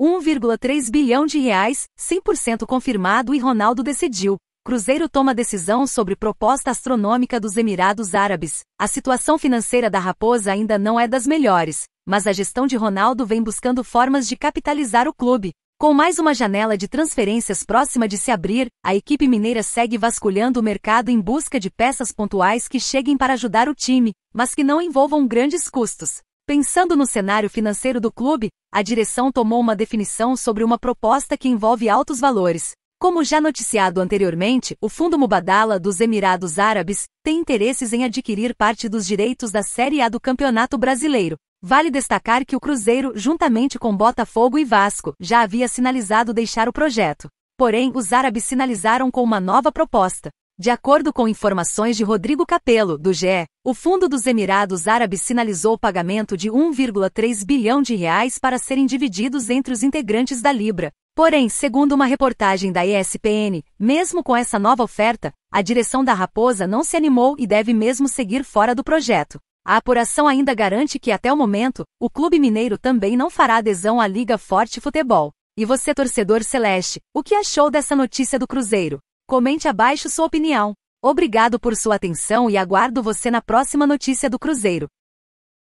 1,3 bilhão de reais, 100% confirmado e Ronaldo decidiu. Cruzeiro toma decisão sobre proposta astronômica dos Emirados Árabes. A situação financeira da Raposa ainda não é das melhores, mas a gestão de Ronaldo vem buscando formas de capitalizar o clube. Com mais uma janela de transferências próxima de se abrir, a equipe mineira segue vasculhando o mercado em busca de peças pontuais que cheguem para ajudar o time, mas que não envolvam grandes custos. Pensando no cenário financeiro do clube, a direção tomou uma definição sobre uma proposta que envolve altos valores. Como já noticiado anteriormente, o Fundo Mubadala dos Emirados Árabes tem interesses em adquirir parte dos direitos da Série A do Campeonato Brasileiro. Vale destacar que o Cruzeiro, juntamente com Botafogo e Vasco, já havia sinalizado deixar o projeto. Porém, os árabes sinalizaram com uma nova proposta. De acordo com informações de Rodrigo Capello, do GE, o Fundo dos Emirados Árabes sinalizou o pagamento de 1,3 bilhão de reais para serem divididos entre os integrantes da Libra. Porém, segundo uma reportagem da ESPN, mesmo com essa nova oferta, a direção da Raposa não se animou e deve mesmo seguir fora do projeto. A apuração ainda garante que, até o momento, o clube mineiro também não fará adesão à Liga Forte Futebol. E você, torcedor celeste, o que achou dessa notícia do Cruzeiro? Comente abaixo sua opinião. Obrigado por sua atenção e aguardo você na próxima notícia do Cruzeiro.